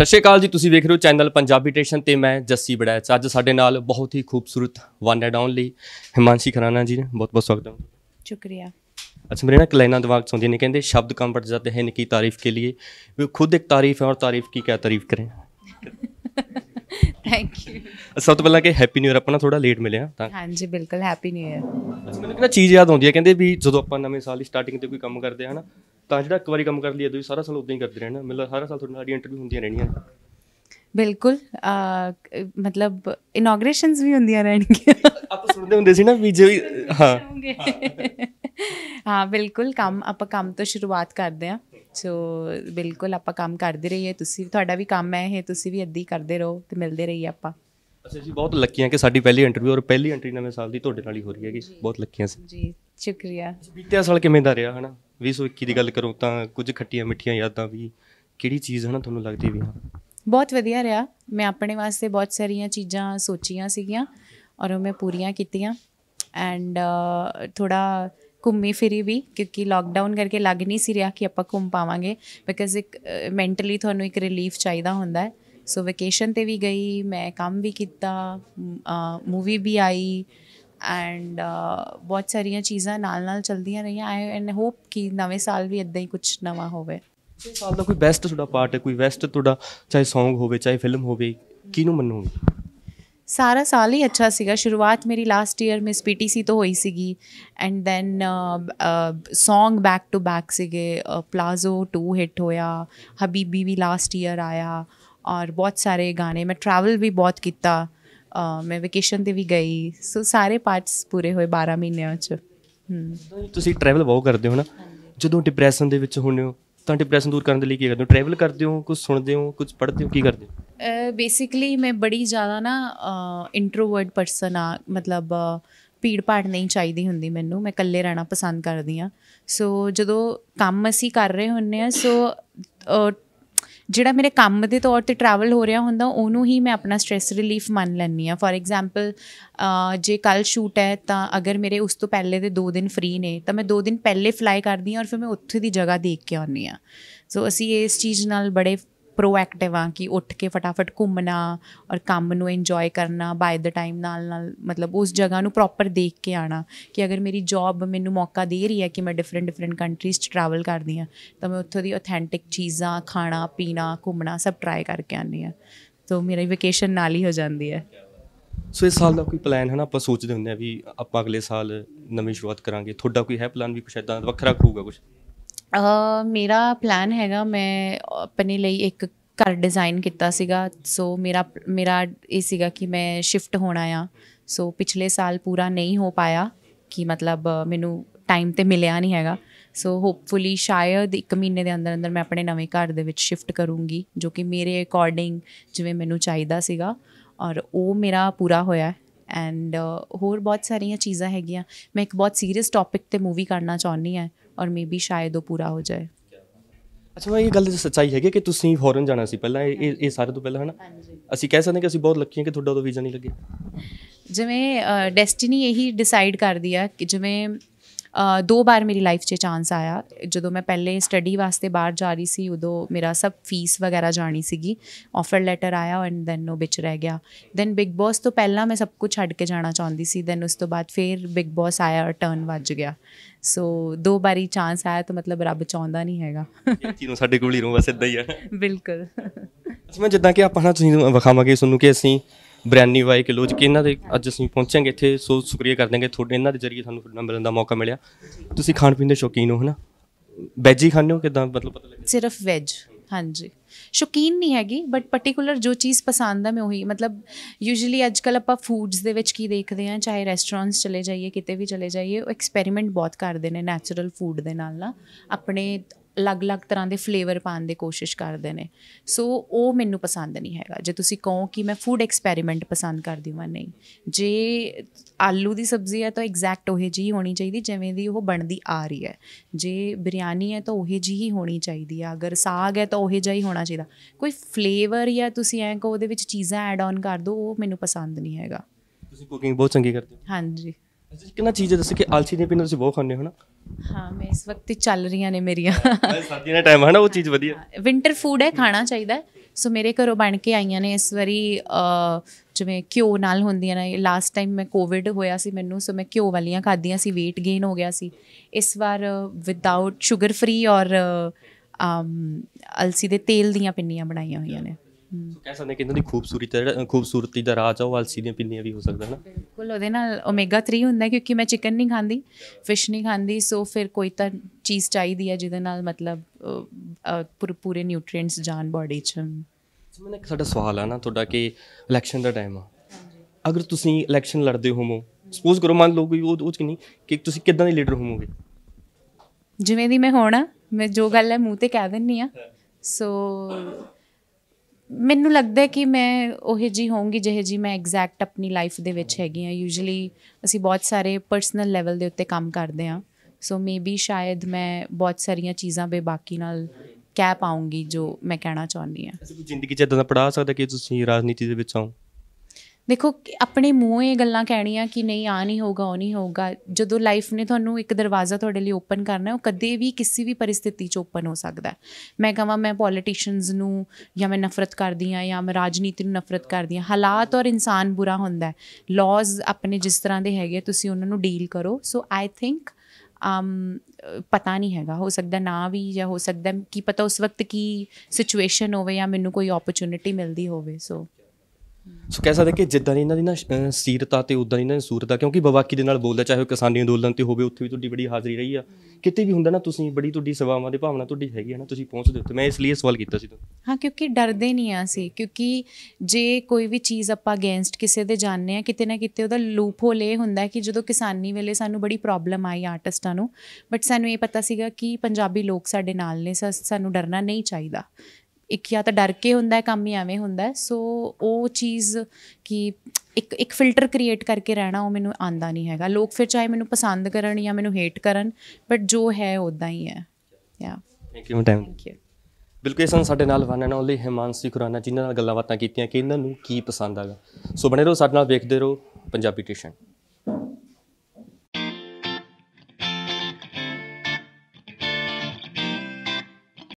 ਸਤਿ ਸ਼੍ਰੀ ਅਕਾਲ ਜੀ ਤੁਸੀਂ ਵੇਖ ਰਹੇ ਹੋ ਚੈਨਲ ਪੰਜਾਬੀ ਟੇਸ਼ਨ ਤੇ ਮੈਂ ਜੱਸੀ ਬੜੈਚ ਅੱਜ ਸਾਡੇ ਨਾਲ ਬਹੁਤ ਹੀ ਖੂਬਸੂਰਤ one and only Himanshi Khurana ji ਨੇ ਬਹੁਤ ਬਹੁਤ ਸਵਾਗਤ ਹੈ ਸ਼ੁਕਰੀਆ ਅੱਛਾ ਮੇਰੇ ਨਾਲ ਕਲੈਨਾ दिमाग सुनती ਨੇ ਕਹਿੰਦੇ ਸ਼ਬਦ ਕੰਮ पड़ ਜਾਂਦੇ ਹੈ इनकी ਤਾਰੀਫ ਕੇ ਲਈ ਵੀ ਖੁਦ ਇੱਕ ਤਾਰੀਫ ਹੈ ਔਰ ਤਾਰੀਫ ਕੀ ਕਿਆ ਤਾਰੀਫ ਕਰੇ ਥੈਂਕ ਯੂ ਸਭ ਤੋਂ ਪਹਿਲਾਂ ਕਿ ਹੈਪੀ ਨਿਊ ਇਅਰ ਆਪਣਾ ਥੋੜਾ ਲੇਟ ਮਿਲਿਆ ਤਾਂ ਹਾਂਜੀ ਬਿਲਕੁਲ ਹੈਪੀ ਨਿਊ ਇਅਰ ਮੈਨੂੰ ਕਿਹਨਾਂ ਚੀਜ਼ ਯਾਦ ਆਉਂਦੀ ਹੈ ਕਹਿੰਦੇ ਵੀ ਜਦੋਂ ਆਪਾਂ ਨਵੇਂ ਸਾਲ ਦੀ ਸਟਾਰਟਿੰਗ ਤੇ ਕੋਈ ਕੰਮ ਕਰਦੇ ਹਨਾ ਨਾ ਤਾਂ ਜਿਹੜਾ ਇੱਕ ਵਾਰੀ ਕੰਮ ਕਰ ਲਿਆ ਤੁਸੀਂ ਸਾਰਾ ਸਾਲ ਉਦਾਂ ਹੀ ਕਰਦੇ ਰਹਿਣਾ ਮਤਲਬ ਸਾਰਾ ਸਾਲ ਤੁਹਾਡੇ ਨਾਲ ਇੰਟਰਵਿਊ ਹੁੰਦੀਆਂ ਰਹਿਣੀਆਂ ਬਿਲਕੁਲ ਮਤਲਬ ਇਨੋਗ੍ਰੇਸ਼ਨਸ ਵੀ ਹੁੰਦੀਆਂ ਰਹਿਣਗੀਆਂ ਆਪਾਂ ਸੁਣਦੇ ਹੁੰਦੇ ਸੀ ਨਾ ਵੀ ਜੇ ਹਾਂ ਹਾਂ ਬਿਲਕੁਲ ਕੰਮ ਆਪਾਂ ਕੰਮ ਤੋਂ ਸ਼ੁਰੂਆਤ ਕਰਦੇ ਆ ਸੋ ਬਿਲਕੁਲ ਆਪਾਂ ਕੰਮ ਕਰਦੇ ਰਹੀਏ ਤੁਸੀਂ ਤੁਹਾਡਾ ਵੀ ਕੰਮ ਹੈ ਇਹ ਤੁਸੀਂ ਵੀ ਅੱਦੀ ਕਰਦੇ ਰਹੋ ਤੇ ਮਿਲਦੇ ਰਹੀਏ ਆਪਾਂ ਅੱਛਾ ਜੀ ਬਹੁਤ ਲੱਕੀ ਆ ਕਿ ਸਾਡੀ ਪਹਿਲੀ ਇੰਟਰਵਿਊ ਔਰ ਪਹਿਲੀ ਐਂਟਰੀ ਨਵੇਂ ਸਾਲ ਦੀ ਤੁਹਾਡੇ ਨਾਲ ਹੀ ਹੋ ਰਹੀ ਹੈਗੀ ਬਹੁਤ ਲੱਕੀ ਆ ਜੀ ਸ਼ੁਕਰੀਆ ਬੀਤੇ ਸਾਲ ਕਿਵੇਂ ਦਾ ਰਿਹਾ ਹਨਾ 2021 ਦੀ ਗੱਲ ਕਰੋ ਤਾਂ ਕੁਝ ਖੱਟੀਆਂ ਮਿੱਠੀਆਂ ਯਾਦਾਂ ਵੀ ਕਿਹੜੀ ਚੀਜ਼ ਹਨਾ ਤੁਹਾਨੂੰ ਲੱਗਦੀ ਵੀ ਹਾਂ ਬਹੁਤ ਵਧੀਆ ਰਿਹਾ ਮੈਂ ਆਪਣੇ ਵਾਸਤੇ ਬਹੁਤ ਸਾਰੀਆਂ ਚੀਜ਼ਾਂ ਸੋਚੀਆਂ ਸੀਗੀਆਂ ਔਰ ਉਹ ਮੈਂ ਪੂਰੀਆਂ ਕੀਤੀਆਂ ਐਂਡ ਥੋੜਾ ਕੁੰਮੀ ਫਿਰੀ ਵੀ ਕਿਉਂਕਿ ਲਾਕਡਾਊਨ ਕਰਕੇ ਲੱਗ ਨਹੀਂ ਸੀ ਰਿਹਾ ਕਿ ਆਪਾਂ ਘੁੰਮ ਪਾਵਾਂਗੇ ਬਿਕਾਜ਼ ਇੱਕ ਮੈਂਟਲੀ ਤੁਹਾਨੂੰ ਇੱਕ ਰਿਲੀਫ ਚਾਹੀਦਾ ਹੁੰਦਾ ਹੈ ਸੋ ਵੈਕੇਸ਼ਨ ਤੇ ਵੀ ਗਈ ਮੈਂ ਕੰਮ ਵੀ ਕੀਤਾ ਮੂਵੀ ਵੀ ਆਈ ਐਂਡ uh, ਬਹੁਤ ਸਾਰੀਆਂ ਚੀਜ਼ਾਂ ਨਾਲ ਨਾਲ ਚਲਦੀਆਂ ਰਹੀਆਂ ਆਈ ਐਂਡ ਹੋਪ ਕਿ ਨਵੇਂ ਸਾਲ ਵੀ ਇਦਾਂ ਹੀ ਕੁਝ ਨਵਾਂ ਹੋਵੇ ਇਸ ਸਾਲ ਦਾ ਕੋਈ ਬੈਸਟ ਤੁਹਾਡਾ ਪਾਰਟ ਹੈ ਕੋਈ ਬੈਸਟ ਤੁਹਾਡਾ ਚਾਹੇ Song ਹੋਵੇ ਚਾਹੇ ਫਿਲਮ ਹੋਵੇ ਨੂੰ ਮੰਨੋਗੇ ਸਾਰਾ ਸਾਲ ਹੀ ਅੱਛਾ ਸੀਗਾ ਸ਼ੁਰੂਆਤ ਮੇਰੀ ਲਾਸਟ ਈਅਰ ਮਿਸ ਪੀਟੀਸੀ ਤੋਂ ਹੋਈ ਸੀਗੀ and then Song back to back ਸੀਗੇ ਪਲਾਜ਼ੋ 2 ਹਿੱਟ ਹੋਇਆ ਹਬੀਬੀ ਵੀ ਲਾਸਟ ਈਅਰ ਆਇਆ ਔਰ ਬਹੁਤ ਸਾਰੇ ਗਾਣੇ ਮੈਂ ਟਰੈਵਲ ਵੀ ਬਹੁਤ ਕੀਤਾ ਮੈਂ ਵੈਕੇਸ਼ਨ ਤੇ ਵੀ ਗਈ ਸੋ ਸਾਰੇ ਪਾਰਟਸ ਪੂਰੇ ਹੋਏ 12 ਮਹੀਨਿਆਂ ਚ ਤੁਸੀਂ ਟਰੈਵਲ ਬਹੁਤ ਕਰਦੇ ਹੋ ਨਾ ਜਦੋਂ ਡਿਪਰੈਸ਼ਨ ਦੇ ਵਿੱਚ ਹੁੰਦੇ ਹੋ ਤਾਂ ਡਿਪਰੈਸ਼ਨ ਦੂਰ ਕਰਨ ਦੇ ਲਈ ਕੀ ਕਰਦੇ ਹੋ ਟਰੈਵਲ ਕਰਦੇ ਹੋ ਕੁਝ ਸੁਣਦੇ ਹੋ ਕੁਝ ਪੜ੍ਹਦੇ ਹੋ ਕੀ ਕਰਦੇ ਹੋ ਬੇਸਿਕਲੀ ਮੈਂ ਬੜੀ ਜ਼ਿਆਦਾ ਨਾ ਇੰਟਰੋਵਰਟ ਪਰਸਨ ਆ ਮਤਲਬ ਪੀੜ ਪਾੜ ਨਹੀਂ ਚਾਹੀਦੀ ਹੁੰਦੀ ਮੈਨੂੰ ਮੈਂ ਇਕੱਲੇ ਰਹਿਣਾ ਪਸੰਦ ਕਰਦੀ ਆ ਸੋ ਜਦੋਂ ਕੰਮ ਅਸੀਂ ਕਰ ਰਹੇ ਹੁੰਨੇ ਆ ਸੋ ਜਿਹੜਾ ਮੇਰੇ ਕੰਮ ਦੇ ਤੌਰ ਤੇ ਟਰੈਵਲ ਹੋ ਰਿਹਾ ਹੁੰਦਾ ਉਹਨੂੰ ਹੀ ਮੈਂ ਆਪਣਾ ਸਟ्रेस ਰਿਲੀਫ ਮੰਨ ਲੈਂਦੀ ਆ ਫੋਰ ਐਗਜ਼ਾਮਪਲ ਜੇ ਕੱਲ ਸ਼ੂਟ ਹੈ ਤਾਂ ਅਗਰ ਮੇਰੇ ਉਸ ਤੋਂ ਪਹਿਲੇ ਦੇ 2 ਦਿਨ ਫ੍ਰੀ ਨੇ ਤਾਂ ਮੈਂ 2 ਦਿਨ ਪਹਿਲੇ ਫਲਾਈ ਕਰਦੀ ਆ ਔਰ ਫਿਰ ਮੈਂ ਉੱਥੇ ਦੀ ਜਗ੍ਹਾ ਦੇਖ ਕੇ ਆਉਂਦੀ ਆ ਸੋ ਅਸੀਂ ਇਸ ਚੀਜ਼ ਨਾਲ ਬੜੇ ਪ੍ਰੋਐਕਟਿਵ ਆ ਕਿ ਉੱਠ ਕੇ ਫਟਾਫਟ ਘੁੰਮਣਾ ਔਰ ਕੰਮ ਨੂੰ ਇੰਜੋਏ ਕਰਨਾ ਬਾਈ ਦ ਟਾਈਮ ਨਾਲ ਨਾਲ ਮਤਲਬ ਉਸ ਜਗ੍ਹਾ ਨੂੰ ਪ੍ਰੋਪਰ ਦੇਖ ਕੇ ਆਣਾ ਕਿ ਅਗਰ ਮੇਰੀ ਜੌਬ ਮੈਨੂੰ ਮੌਕਾ ਦੇ ਰਹੀ ਹੈ ਕਿ ਮੈਂ ਡਿਫਰੈਂਟ ਡਿਫਰੈਂਟ ਕੰਟਰੀਜ਼ 'ਚ ਟਰੈਵਲ ਕਰਦੀ ਆ ਤਾਂ ਮੈਂ ਉੱਥੋਂ ਦੀ ਆਥੈਂਟਿਕ ਚੀਜ਼ਾਂ ਖਾਣਾ ਪੀਣਾ ਘੁੰਮਣਾ ਸਭ ਟਰਾਈ ਕਰਕੇ ਆਨੀ ਆ ਤਾਂ ਮੇਰੀ ਵਕੇਸ਼ਨ ਨਾਲ ਹੀ ਹੋ ਜਾਂਦੀ ਹੈ ਸੋ ਇਸ ਸਾਲ ਦਾ ਕੋਈ ਪਲਾਨ ਹੈ ਨਾ ਆਪਾਂ ਸੋਚਦੇ ਹੁੰਦੇ ਆ ਵੀ ਆਪਾਂ ਅਗਲੇ ਸਾਲ ਨਵੀਂ ਸ਼ੁਰੂਆਤ ਕਰਾਂਗੇ ਤੁਹਾਡਾ ਕੋਈ ਹੈ ਪਲਾਨ ਵੀ ਕੁਛ ਐਦਾਂ ਵੱਖਰਾ ਹੋਊਗਾ ਕੁਛ ਮੇਰਾ ਪਲਾਨ ਹੈਗਾ ਮੈਂ ਆਪਣੇ ਲਈ ਇੱਕ ਘਰ ਡਿਜ਼ਾਈਨ ਕੀਤਾ ਸੀਗਾ ਸੋ ਮੇਰਾ ਮੇਰਾ ਇਹ ਸੀਗਾ ਕਿ ਮੈਂ ਸ਼ਿਫਟ ਹੋਣਾ ਆ ਸੋ ਪਿਛਲੇ ਸਾਲ ਪੂਰਾ ਨਹੀਂ ਹੋ ਪਾਇਆ ਕਿ ਮਤਲਬ ਮੈਨੂੰ ਟਾਈਮ ਤੇ ਮਿਲਿਆ ਨਹੀਂ ਹੈਗਾ ਸੋ ਹੋਪਫੁਲੀ ਸ਼ਾਇਦ 1 ਮਹੀਨੇ ਦੇ ਅੰਦਰ ਅੰਦਰ ਮੈਂ ਆਪਣੇ ਨਵੇਂ ਘਰ ਦੇ ਵਿੱਚ ਸ਼ਿਫਟ ਕਰੂੰਗੀ ਜੋ ਕਿ ਮੇਰੇ ਅਕੋਰਡਿੰਗ ਜਿਵੇਂ ਮੈਨੂੰ ਚਾਹੀਦਾ ਸੀਗਾ ਔਰ ਉਹ ਮੇਰਾ ਪੂਰਾ ਹੋਇਆ ਐਂਡ ਹੋਰ ਬਹੁਤ ਸਾਰੀਆਂ ਚੀਜ਼ਾਂ ਹੈਗੀਆਂ ਮੈਂ ਇੱਕ ਬਹੁਤ ਸੀਰੀਅਸ ਟੌਪਿਕ ਤੇ ਮੂਵੀ ਕਰਨਾ ਚਾਹੁੰਦੀ ਹਾਂ ਔਰ ਮੇਬੀ ਸ਼ਾਇਦ ਉਹ ਪੂਰਾ ਹੋ ਜਾਏ ਅੱਛਾ ਇਹ ਗੱਲ ਦੀ ਸੱਚਾਈ ਹੈਗੀ ਕਿ ਤੁਸੀਂ ਫੋਰਨ ਜਾਣਾ ਸੀ ਪਹਿਲਾਂ ਇਹ ਇਹ ਸਾਰੇ ਤੋਂ ਪਹਿਲਾਂ ਹਨਾ ਅਸੀਂ ਕਹਿ ਸਕਦੇ ਕਿ ਅਸੀਂ ਬਹੁਤ ਲੱਕੀ ਹਾਂ ਕਿ ਤੁਹਾਡਾ ਉਦੋਂ ਵੀਜ਼ਾ ਨਹੀਂ ਲੱਗੇ ਜਿਵੇਂ ਡੈਸਟੀਨੀ ਇਹੀ ਡਿਸਾਈਡ ਕਰਦੀ ਆ ਕਿ ਜਿਵੇਂ ਦੋ ਬਾਰ ਮੇਰੀ ਲਾਈਫ 'ਚ ਚਾਂਸ ਆਇਆ ਜਦੋਂ ਮੈਂ ਪਹਿਲੇ ਸਟੱਡੀ ਵਾਸਤੇ ਬਾਹਰ ਜਾ ਰਹੀ ਸੀ ਉਦੋਂ ਮੇਰਾ ਸਭ ਫੀਸ ਵਗੈਰਾ ਜਾਣੀ ਸੀਗੀ ਆਫਰ ਲੈਟਰ ਆਇਆ ਐਂਡ ਦੈਨ ਉਹ ਵਿੱਚ ਰਹਿ ਗਿਆ ਦੈਨ ਬਿਗ ਬੌਸ ਤੋਂ ਪਹਿਲਾਂ ਮੈਂ ਸਭ ਕੁਝ ਛੱਡ ਕੇ ਜਾਣਾ ਚਾਹੁੰਦੀ ਸੀ ਦੈਨ ਉਸ ਤੋਂ ਬਾਅਦ ਫੇਰ ਬਿਗ ਬੌਸ ਆਇਆ ਟਰਨ ਵੱਜ ਗਿਆ ਸੋ ਦੋ ਵਾਰੀ ਚਾਂਸ ਆਇਆ ਤਾਂ ਮਤਲਬ ਰੱਬ ਚਾਹੁੰਦਾ ਨਹੀਂ ਹੈਗਾ ਨੂੰ ਸਾਡੇ ਕੋਲ ਹੀ ਰਹੋ ਬਸ ਇਦਾਂ ਹੀ ਆ ਬਿਲਕੁਲ ਅਸੀਂ ਜਿੱਦਾਂ ਕਿ ਆਪਾਂ ਨਾ ਤੁਸੀਂ ਵਿਖਾਵਾਂਗੇ ਤੁਹਾਨੂੰ ਕਿ ਅਸੀਂ ਬ੍ਰੈਨੀ ਵਾਈ ਕਿਲੋ ਚ ਕਿ ਇਹਨਾਂ ਦੇ ਅੱਜ ਅਸੀਂ ਪਹੁੰਚਾਂਗੇ ਇੱਥੇ ਸੋ ਸ਼ੁਕਰੀਆ ਕਰਦੇ ਹਾਂ ਤੁਹਾਡੇ ਇਹਨਾਂ ਦੇ ਜ਼ਰੀਏ ਸਾਨੂੰ ਤੁਹਾਡੇ ਮਿਲਣ ਦਾ ਮੌਕਾ ਮਿਲਿਆ ਤੁਸੀਂ ਖਾਣ ਪੀਣ ਦੇ ਸ਼ੌਕੀਨ ਹੋ ਹਨਾ ਵੈਜ ਹੀ ਖਾਂਦੇ ਹੋ ਕਿਦਾਂ ਮਤਲਬ ਪਤਾ ਸਿਰਫ ਵੈਜ ਹਾਂਜੀ ਸ਼ੌਕੀਨ ਨਹੀਂ ਹੈਗੀ ਬਟ ਪਾਰਟਿਕੂਲਰ ਜੋ ਚੀਜ਼ ਪਸੰਦ ਆ ਮੈਂ ਉਹੀ ਮਤਲਬ ਯੂਜੂਲੀ ਅੱਜ ਕੱਲ ਆਪਾਂ ਫੂਡਸ ਦੇ ਵਿੱਚ ਕੀ ਦੇਖਦੇ ਆ ਚਾਹੇ ਰੈਸਟੋਰੈਂਟਸ ਚਲੇ ਜਾਈਏ ਕਿਤੇ ਵੀ ਚਲੇ ਜਾਈਏ ਉਹ ਐਕਸਪੈਰੀਮੈਂਟ ਬਹੁਤ ਕਰਦੇ ਨੇ ਨੇਚਰਲ ਫੂਡ ਦੇ ਨਾਲ ਨਾ ਆਪਣੇ ਅਲੱਗ-ਅਲੱਗ ਤਰ੍ਹਾਂ ਦੇ ਫਲੇਵਰ ਪਾਉਣ ਦੀ ਕੋਸ਼ਿਸ਼ ਕਰਦੇ ਨੇ ਸੋ ਉਹ ਮੈਨੂੰ ਪਸੰਦ ਨਹੀਂ ਹੈਗਾ ਜੇ ਤੁਸੀਂ ਕਹੋ ਕਿ ਮੈਂ ਫੂਡ ਐਕਸਪੈਰੀਮੈਂਟ ਪਸੰਦ ਕਰਦੀ ਹਾਂ ਨਹੀਂ ਜੇ ਆਲੂ ਦੀ ਸਬਜ਼ੀ ਹੈ ਤਾਂ ਐਗਜ਼ੈਕਟ ਉਹੇ ਜੀ ਹੋਣੀ ਚਾਹੀਦੀ ਜਿਵੇਂ ਦੀ ਉਹ ਬਣਦੀ ਆ ਰਹੀ ਹੈ ਜੇ ਬਿਰਿਆਨੀ ਹੈ ਤਾਂ ਉਹੇ ਜੀ ਹੀ ਹੋਣੀ ਚਾਹੀਦੀ ਹੈ ਅਗਰ ਸਾਗ ਹੈ ਤਾਂ ਉਹੇ ਜਿਹਾ ਹੀ ਹੋਣਾ ਚਾਹੀਦਾ ਕੋਈ ਫਲੇਵਰ ਜਾਂ ਤੁਸੀਂ ਐਂ ਕੋ ਉਹਦੇ ਵਿੱਚ ਚੀਜ਼ਾਂ ਐਡ ਆਨ ਕਰ ਦਿਓ ਉਹ ਮੈਨੂੰ ਪਸੰਦ ਨਹੀਂ ਹੈਗਾ ਤੁਸੀਂ ਕੁਕਿੰਗ ਬਹੁਤ ਚੰਗੀ ਕਰਦੇ ਹੋ ਹਾਂਜੀ ਅਸੀਂ ਕਿੰਨਾ ਚੀਜ਼ ਦੱਸੋ ਕਿ ਆਲਸੀ ਦੀਆਂ ਪੀਣ ਤੁਸੀਂ ਬਹੁਤ ਖਾਂਦੇ ਹੋ ਨਾ ਹਾਂ ਮੈਂ ਇਸ ਵਕਤ ਚੱਲ ਰਹੀਆਂ ਨੇ ਮੇਰੀਆਂ ਸਰਦੀ ਦਾ ਟਾਈਮ ਹੈ ਨਾ ਉਹ ਚੀਜ਼ ਵਧੀਆ ਵਿంటర్ ਫੂਡ ਹੈ ਖਾਣਾ ਚਾਹੀਦਾ ਹੈ ਸੋ ਮੇਰੇ ਘਰੋਂ ਬਣ ਕੇ ਆਈਆਂ ਨੇ ਇਸ ਵਾਰੀ ਜਿਵੇਂ ਘਿਓ ਨਾਲ ਹੁੰਦੀਆਂ ਨੇ ਲਾਸਟ ਟਾਈਮ ਮੈਂ ਕੋਵਿਡ ਹੋਇਆ ਸੀ ਮੈਨੂੰ ਸੋ ਮੈਂ ਘਿਓ ਵਾਲੀਆਂ ਖਾਧੀਆਂ ਸੀ weight gain ਹੋ ਗਿਆ ਸੀ ਇਸ ਵਾਰ ਵਿਦਆਊਟ 슈ਗਰ ਫ੍ਰੀ ਔਰ ਅਲਸੀ ਦੇ ਤੇਲ ਦੀਆਂ ਪਿੰਨੀਆਂ ਬਣਾਈਆਂ ਹੋਈਆਂ ਨੇ ਸੋ ਕਹਿ ਸਕਦੇ ਕਿ ਇਹਨਾਂ ਦੀ ਖੂਬਸੂਰਤੀ ਦਾ ਖੂਬਸੂਰਤੀ ਦਾ ਰਾਜ ਆ ਉਹ ਅਲਸੀ ਦੀਆਂ ਪਿੰਨੀਆਂ ਵੀ ਹੋ ਸਕਦਾ ਨਾ ਬਿਲਕੁਲ ਉਹਦੇ ਨਾਲ ਓਮੇਗਾ 3 ਹੁੰਦਾ ਕਿਉਂਕਿ ਮੈਂ ਚਿਕਨ ਨਹੀਂ ਖਾਂਦੀ ਫਿਸ਼ ਨਹੀਂ ਖਾਂਦੀ ਸੋ ਫਿਰ ਕੋਈ ਤਾਂ ਚੀਜ਼ ਚਾਹੀਦੀ ਹੈ ਜਿਹਦੇ ਨਾਲ ਮਤਲਬ ਪੂਰੇ ਨਿਊਟ੍ਰੀਐਂਟਸ ਜਾਣ ਬਾਡੀ 'ਚ ਮੈਨੂੰ ਇੱਕ ਸਾਡਾ ਸਵਾਲ ਆ ਨਾ ਤੁਹਾਡਾ ਕਿ ਇਲੈਕਸ਼ਨ ਦਾ ਟਾਈਮ ਆ ਅਗਰ ਤੁਸੀਂ ਇਲੈਕਸ਼ਨ ਲੜਦੇ ਹੋਵੋ ਸਪੋਜ਼ ਕਰੋ ਮੰਨ ਲਓ ਕਿ ਉਹ ਉਹ ਨਹੀਂ ਕਿ ਤੁਸੀਂ ਕਿਦਾਂ ਦੇ ਲੀਡਰ ਹੋਵੋਗੇ ਜਿਵੇਂ ਦੀ ਮੈਂ ਹੋਣਾ ਮੈਂ ਜੋ ਗੱਲ ਹੈ ਮੂੰਹ ਤੇ ਕਹਿ ਦਿੰਨੀ ਆ ਸੋ ਮੈਨੂੰ ਲੱਗਦਾ ਕਿ ਮੈਂ ਉਹੇ ਜੀ ਹੋਵਾਂਗੀ ਜਿਹੇ ਜੀ ਮੈਂ ਐਗਜ਼ੈਕਟ ਆਪਣੀ ਲਾਈਫ ਦੇ ਵਿੱਚ ਹੈਗੀ ਆ ਯੂਜੂਲੀ ਅਸੀਂ ਬਹੁਤ ਸਾਰੇ ਪਰਸਨਲ ਲੈਵਲ ਦੇ ਉੱਤੇ ਕੰਮ ਕਰਦੇ ਆ ਸੋ ਮੇਬੀ ਸ਼ਾਇਦ ਮੈਂ ਬਹੁਤ ਸਾਰੀਆਂ ਚੀਜ਼ਾਂ ਬੇਬਾਕੀ ਨਾਲ ਕਹਿ ਪਾਉਂਗੀ ਜੋ ਮੈਂ ਕਹਿਣਾ ਚਾਹੁੰਦੀ ਆ ਜ਼ਿੰਦਗੀ ਚ ਇਦਾਂ ਦਾ ਪੜਾ ਸਕਦਾ ਕਿ ਤੁਸੀਂ ਰਾਜਨੀਤੀ ਦੇ ਵਿੱਚ ਆਓ ਦੇਖੋ ਆਪਣੇ ਮੂੰਹ ਇਹ ਗੱਲਾਂ ਕਹਿਣੀਆਂ ਕਿ ਨਹੀਂ ਆ ਨਹੀਂ ਹੋਊਗਾ ਉਹ ਨਹੀਂ ਹੋਊਗਾ ਜਦੋਂ ਲਾਈਫ ਨੇ ਤੁਹਾਨੂੰ ਇੱਕ ਦਰਵਾਜ਼ਾ ਤੁਹਾਡੇ ਲਈ ਓਪਨ ਕਰਨਾ ਹੈ ਉਹ ਕਦੇ ਵੀ ਕਿਸੇ ਵੀ ਪਰਿਸਥਿਤੀ 'ਚ ਓਪਨ ਹੋ ਸਕਦਾ ਮੈਂ ਕਹਾਂ ਮੈਂ ਪੋਲੀਟੀਸ਼ੀਅਨਸ ਨੂੰ ਜਾਂ ਮੈਂ ਨਫ਼ਰਤ ਕਰਦੀ ਆ ਜਾਂ ਮੈਂ ਰਾਜਨੀਤੀ ਨੂੰ ਨਫ਼ਰਤ ਕਰਦੀ ਆ ਹਾਲਾਤ ਔਰ ਇਨਸਾਨ ਬੁਰਾ ਹੁੰਦਾ ਲਾਜ਼ ਆਪਣੇ ਜਿਸ ਤਰ੍ਹਾਂ ਦੇ ਹੈਗੇ ਤੁਸੀਂ ਉਹਨਾਂ ਨੂੰ ਡੀਲ ਕਰੋ ਸੋ ਆਈ ਥਿੰਕ ਅਮ ਪਤਾ ਨਹੀਂ ਹੈਗਾ ਹੋ ਸਕਦਾ ਨਾ ਵੀ ਜਾਂ ਹੋ ਸਕਦਾ ਕੀ ਪਤਾ ਉਸ ਵਕਤ ਕੀ ਸਿਚੁਏਸ਼ਨ ਹੋਵੇ ਜਾਂ ਮੈਨੂੰ ਕੋਈ ਓਪਰਚ्युनिटी ਮਿਲਦੀ ਹੋਵੇ ਸੋ ਸੋ ਕਹਿ ਸਕਦੇ ਕਿ ਜਿੱਦਾਂ ਇਹਨਾਂ ਦੀ ਨਾ ਸਿਰਤਾ ਤੇ ਉਦਾਂ ਇਹਨਾਂ ਦੀ ਸੂਰਤਾ ਕਿਉਂਕਿ ਬਵਾਕੀ ਦੇ ਨਾਲ ਬੋਲਦਾ ਚਾਹੇ ਉਹ ਕਿਸਾਨੀ ਅੰਦੋਲਨ ਤੇ ਹੋਵੇ ਉੱਥੇ ਵੀ ਤੁਹਾਡੀ ਬੜੀ ਹਾਜ਼ਰੀ ਰਹੀ ਆ ਕਿਤੇ ਵੀ ਹੁੰਦਾ ਨਾ ਤੁਸੀਂ ਬੜੀ ਤੁਹਾਡੀ ਸਵਾਵਾਂ ਦੇ ਭਾਵਨਾ ਤੁਹਾਡੀ ਹੈਗੀ ਹੈ ਨਾ ਤੁਸੀਂ ਪਹੁੰਚਦੇ ਹੋ ਮੈਂ ਇਸ ਲਈ ਇਹ ਸਵਾਲ ਕੀਤਾ ਸੀ ਤੁਹਾਨੂੰ ਹਾਂ ਕਿਉਂਕਿ ਡਰਦੇ ਨਹੀਂ ਆ ਸੀ ਕਿਉਂਕਿ ਜੇ ਕੋਈ ਵੀ ਚੀਜ਼ ਆਪਾਂ ਅਗੇਂਸਟ ਕਿਸੇ ਦੇ ਜਾਣਨੇ ਆ ਕਿਤੇ ਨਾ ਕਿਤੇ ਉਹਦਾ ਲੂਪ ਹੋਲ ਇਹ ਹੁੰਦਾ ਕਿ ਜਦੋਂ ਕਿਸਾਨੀ ਵੇਲੇ ਸਾਨੂੰ ਬੜੀ ਪ੍ਰੋਬਲਮ ਆਈ ਆਰਟਿਸਟਾਂ ਨੂੰ ਬਟ ਸਾਨੂੰ ਇਹ ਪਤਾ ਸੀਗਾ ਕਿ ਪੰਜਾਬੀ ਲੋਕ ਸਾਡੇ ਨਾਲ ਨੇ ਸਾਨੂੰ ਡਰਨਾ ਨਹੀਂ ਚਾਹੀਦਾ ਇੱਕ ਜਾਂ ਤਾਂ ਡਰ ਕੇ ਹੁੰਦਾ ਹੈ ਕੰਮ ਹੀ ਐਵੇਂ ਹੁੰਦਾ ਸੋ ਉਹ ਚੀਜ਼ ਕਿ ਇੱਕ ਇੱਕ ਫਿਲਟਰ ਕ੍ਰੀਏਟ ਕਰਕੇ ਰਹਿਣਾ ਉਹ ਮੈਨੂੰ ਆਂਦਾ ਨਹੀਂ ਹੈਗਾ ਲੋਕ ਫਿਰ ਚਾਹੇ ਮੈਨੂੰ ਪਸੰਦ ਕਰਨ ਜਾਂ ਮੈਨੂੰ ਹੇਟ ਕਰਨ ਬਟ ਜੋ ਹੈ ਉਦਾਂ ਹੀ ਹੈ ਯਾ thank you time thank you ਬਿਲਕੁਲ ਇਸ ਸਾਡੇ ਨਾਲ one and only Himanshi Khurana ਜਿਨ੍ਹਾਂ ਨਾਲ ਗੱਲਾਂ ਬਾਤਾਂ ਕੀਤੀਆਂ ਕਿ ਇਹਨਾਂ ਨੂੰ ਕੀ ਪਸੰਦ ਆਗਾ ਸੋ ਬਣੇ ਰਹੋ ਸਾਡੇ ਨਾਲ ਵੇਖਦੇ ਰਹੋ ਪੰਜਾਬੀ ਟੇਸ਼ਨ